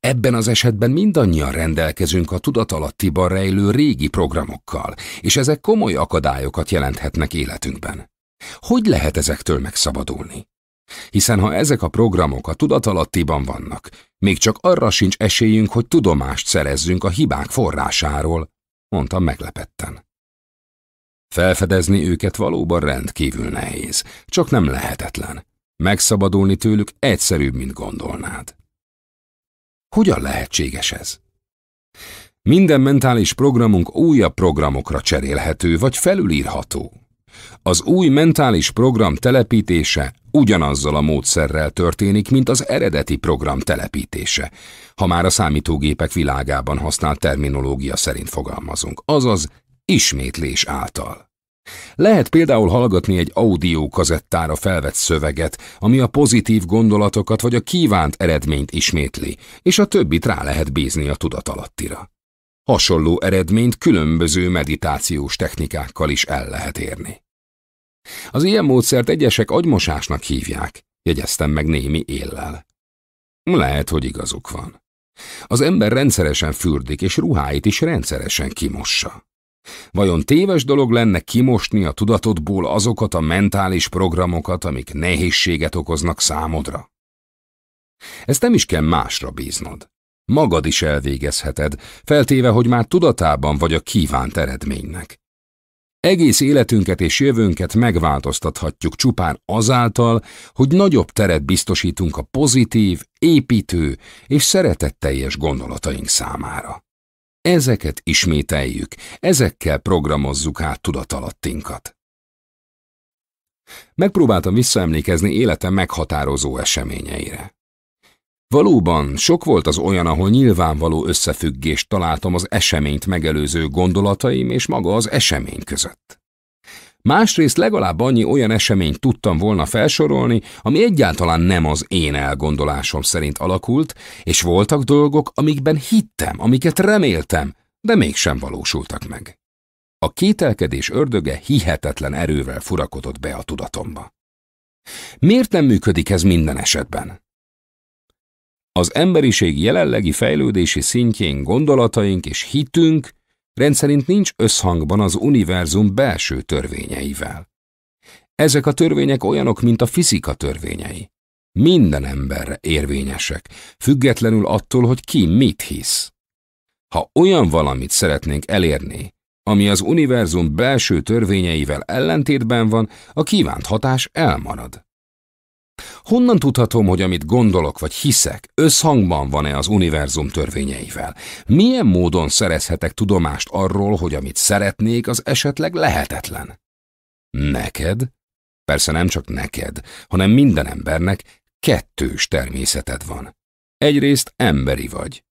Ebben az esetben mindannyian rendelkezünk a tudatalattiban rejlő régi programokkal, és ezek komoly akadályokat jelenthetnek életünkben. Hogy lehet ezektől megszabadulni? Hiszen ha ezek a programok a tudatalattiban vannak, még csak arra sincs esélyünk, hogy tudomást szerezzünk a hibák forrásáról, mondtam meglepetten. Felfedezni őket valóban rendkívül nehéz, csak nem lehetetlen. Megszabadulni tőlük egyszerűbb, mint gondolnád. Hogyan lehetséges ez? Minden mentális programunk újabb programokra cserélhető vagy felülírható. Az új mentális program telepítése ugyanazzal a módszerrel történik, mint az eredeti program telepítése, ha már a számítógépek világában használt terminológia szerint fogalmazunk, azaz ismétlés által. Lehet például hallgatni egy audio kazettára felvett szöveget, ami a pozitív gondolatokat vagy a kívánt eredményt ismétli, és a többit rá lehet bízni a tudatalattira. Hasonló eredményt különböző meditációs technikákkal is el lehet érni. Az ilyen módszert egyesek agymosásnak hívják, jegyeztem meg némi éllel. Lehet, hogy igazuk van. Az ember rendszeresen fürdik, és ruháit is rendszeresen kimossa. Vajon téves dolog lenne kimosni a tudatodból azokat a mentális programokat, amik nehézséget okoznak számodra? Ezt nem is kell másra bíznod. Magad is elvégezheted, feltéve, hogy már tudatában vagy a kívánt eredménynek. Egész életünket és jövőnket megváltoztathatjuk csupán azáltal, hogy nagyobb teret biztosítunk a pozitív, építő és szeretetteljes gondolataink számára. Ezeket ismételjük, ezekkel programozzuk át tudatalattinkat. Megpróbáltam visszaemlékezni életem meghatározó eseményeire. Valóban sok volt az olyan, ahol nyilvánvaló összefüggést találtam az eseményt megelőző gondolataim és maga az esemény között. Másrészt legalább annyi olyan eseményt tudtam volna felsorolni, ami egyáltalán nem az én elgondolásom szerint alakult, és voltak dolgok, amikben hittem, amiket reméltem, de mégsem valósultak meg. A kételkedés ördöge hihetetlen erővel furakodott be a tudatomba. Miért nem működik ez minden esetben? Az emberiség jelenlegi fejlődési szintjén gondolataink és hitünk rendszerint nincs összhangban az univerzum belső törvényeivel. Ezek a törvények olyanok, mint a fizika törvényei. Minden emberre érvényesek, függetlenül attól, hogy ki mit hisz. Ha olyan valamit szeretnénk elérni, ami az univerzum belső törvényeivel ellentétben van, a kívánt hatás elmarad. Honnan tudhatom, hogy amit gondolok vagy hiszek, összhangban van-e az univerzum törvényeivel? Milyen módon szerezhetek tudomást arról, hogy amit szeretnék, az esetleg lehetetlen? Neked, persze nem csak neked, hanem minden embernek kettős természeted van. Egyrészt emberi vagy,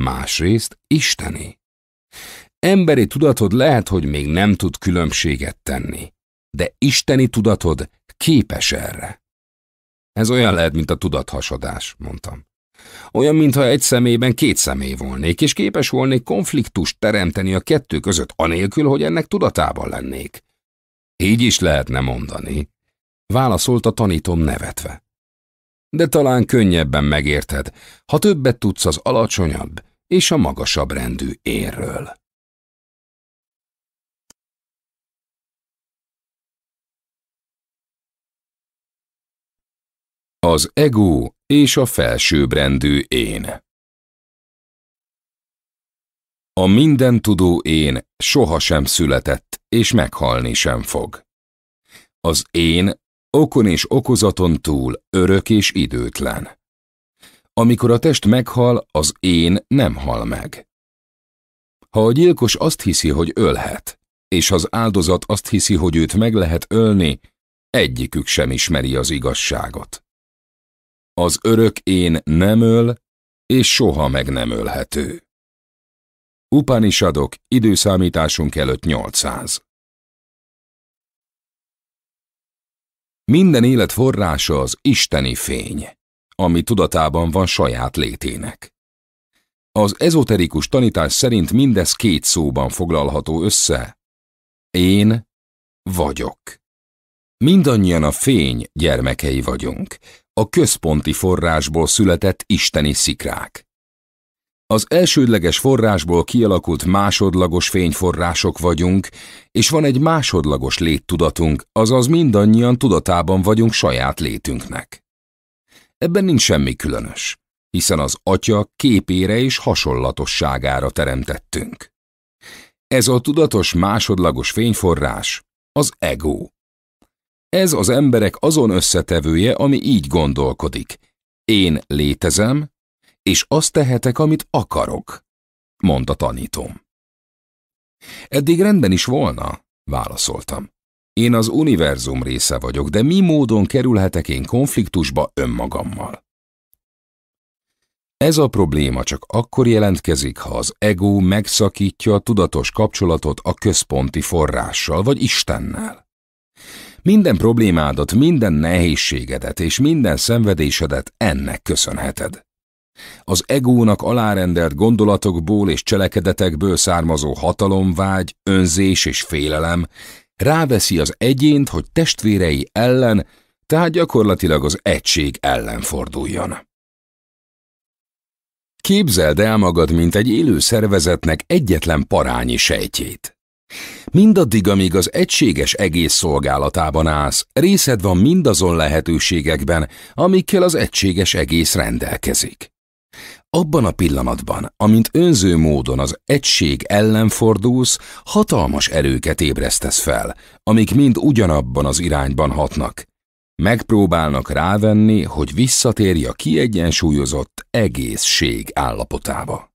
másrészt isteni. Emberi tudatod lehet, hogy még nem tud különbséget tenni, de isteni tudatod képes erre. Ez olyan lehet, mint a tudathasadás, mondtam. Olyan, mintha egy személyben két személy volnék, és képes volnék konfliktust teremteni a kettő között, anélkül, hogy ennek tudatában lennék. Így is lehetne mondani, válaszolt a tanítom nevetve. De talán könnyebben megérted, ha többet tudsz az alacsonyabb és a magasabb rendű érről. Az ego és a felsőbbrendű én A mindentudó én sohasem született, és meghalni sem fog. Az én okon és okozaton túl örök és időtlen. Amikor a test meghal, az én nem hal meg. Ha a gyilkos azt hiszi, hogy ölhet, és az áldozat azt hiszi, hogy őt meg lehet ölni, egyikük sem ismeri az igazságot. Az örök én nem öl, és soha meg nem ölhető. Upanishadok időszámításunk előtt 800. Minden élet forrása az isteni fény, ami tudatában van saját létének. Az ezoterikus tanítás szerint mindez két szóban foglalható össze. Én vagyok. Mindannyian a fény gyermekei vagyunk, a központi forrásból született isteni szikrák. Az elsődleges forrásból kialakult másodlagos fényforrások vagyunk, és van egy másodlagos léttudatunk, azaz mindannyian tudatában vagyunk saját létünknek. Ebben nincs semmi különös, hiszen az atya képére és hasonlatosságára teremtettünk. Ez a tudatos másodlagos fényforrás az ego ez az emberek azon összetevője, ami így gondolkodik. Én létezem, és azt tehetek, amit akarok, mondta tanítóm. Eddig rendben is volna, válaszoltam. Én az univerzum része vagyok, de mi módon kerülhetek én konfliktusba önmagammal? Ez a probléma csak akkor jelentkezik, ha az ego megszakítja a tudatos kapcsolatot a központi forrással vagy Istennel. Minden problémádat, minden nehézségedet és minden szenvedésedet ennek köszönheted. Az egónak alárendelt gondolatokból és cselekedetekből származó hatalomvágy, önzés és félelem ráveszi az egyént, hogy testvérei ellen, tehát gyakorlatilag az egység ellen forduljon. Képzeld el magad, mint egy élő szervezetnek egyetlen parányi sejtjét. Mindaddig, amíg az egységes egész szolgálatában állsz, részed van mindazon lehetőségekben, amikkel az egységes egész rendelkezik. Abban a pillanatban, amint önző módon az egység ellen fordulsz, hatalmas erőket ébresztesz fel, amik mind ugyanabban az irányban hatnak. Megpróbálnak rávenni, hogy visszatérj a kiegyensúlyozott egészség állapotába.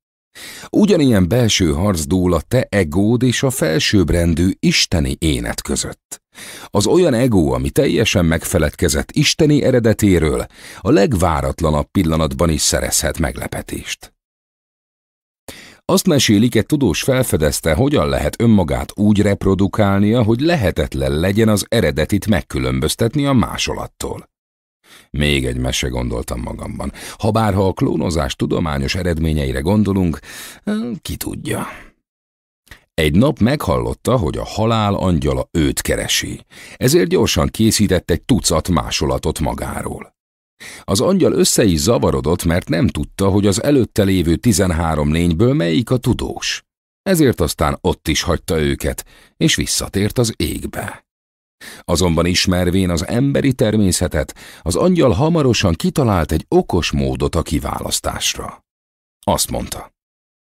Ugyanilyen belső harc dúl a te egód és a felsőbbrendű isteni énet között. Az olyan egó, ami teljesen megfeledkezett isteni eredetéről, a legváratlanabb pillanatban is szerezhet meglepetést. Azt mesélik, egy tudós felfedezte, hogyan lehet önmagát úgy reprodukálnia, hogy lehetetlen legyen az eredetit megkülönböztetni a másolattól. Még egy mese gondoltam magamban. Habár ha a klónozás tudományos eredményeire gondolunk, ki tudja. Egy nap meghallotta, hogy a halál angyala őt keresi, ezért gyorsan készített egy tucat másolatot magáról. Az angyal össze is zavarodott, mert nem tudta, hogy az előtte lévő tizenhárom lényből melyik a tudós. Ezért aztán ott is hagyta őket, és visszatért az égbe. Azonban ismervén az emberi természetet, az angyal hamarosan kitalált egy okos módot a kiválasztásra. Azt mondta,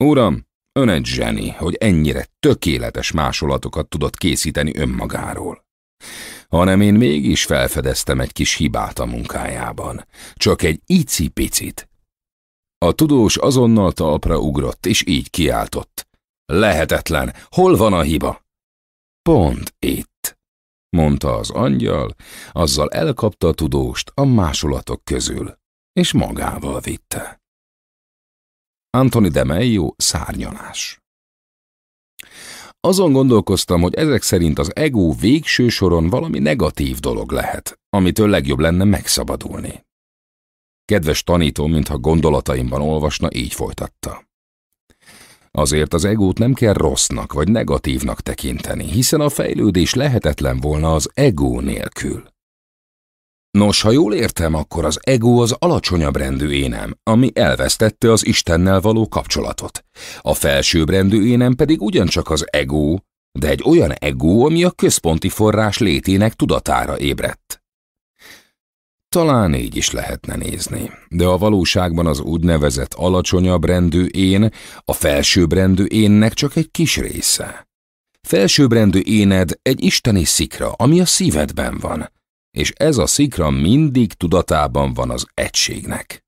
Uram, ön egy zseni, hogy ennyire tökéletes másolatokat tudott készíteni önmagáról. Hanem én mégis felfedeztem egy kis hibát a munkájában, csak egy icipicit. A tudós azonnal talpra ugrott, és így kiáltott. Lehetetlen, hol van a hiba? Pont itt mondta az angyal, azzal elkapta a tudóst a másolatok közül, és magával vitte. Anthony de Mello szárnyalás Azon gondolkoztam, hogy ezek szerint az ego végső soron valami negatív dolog lehet, amitől legjobb lenne megszabadulni. Kedves tanítom, mintha gondolataimban olvasna, így folytatta. Azért az egót nem kell rossznak vagy negatívnak tekinteni, hiszen a fejlődés lehetetlen volna az egó nélkül. Nos, ha jól értem, akkor az ego az alacsonyabb rendű énem, ami elvesztette az Istennel való kapcsolatot. A felsőbb rendű énem pedig ugyancsak az ego, de egy olyan ego, ami a központi forrás létének tudatára ébredt. Talán így is lehetne nézni, de a valóságban az úgynevezett alacsonyabb rendű én, a felsőbb rendű énnek csak egy kis része. Felsőbbrendű éned egy isteni szikra, ami a szívedben van, és ez a szikra mindig tudatában van az egységnek.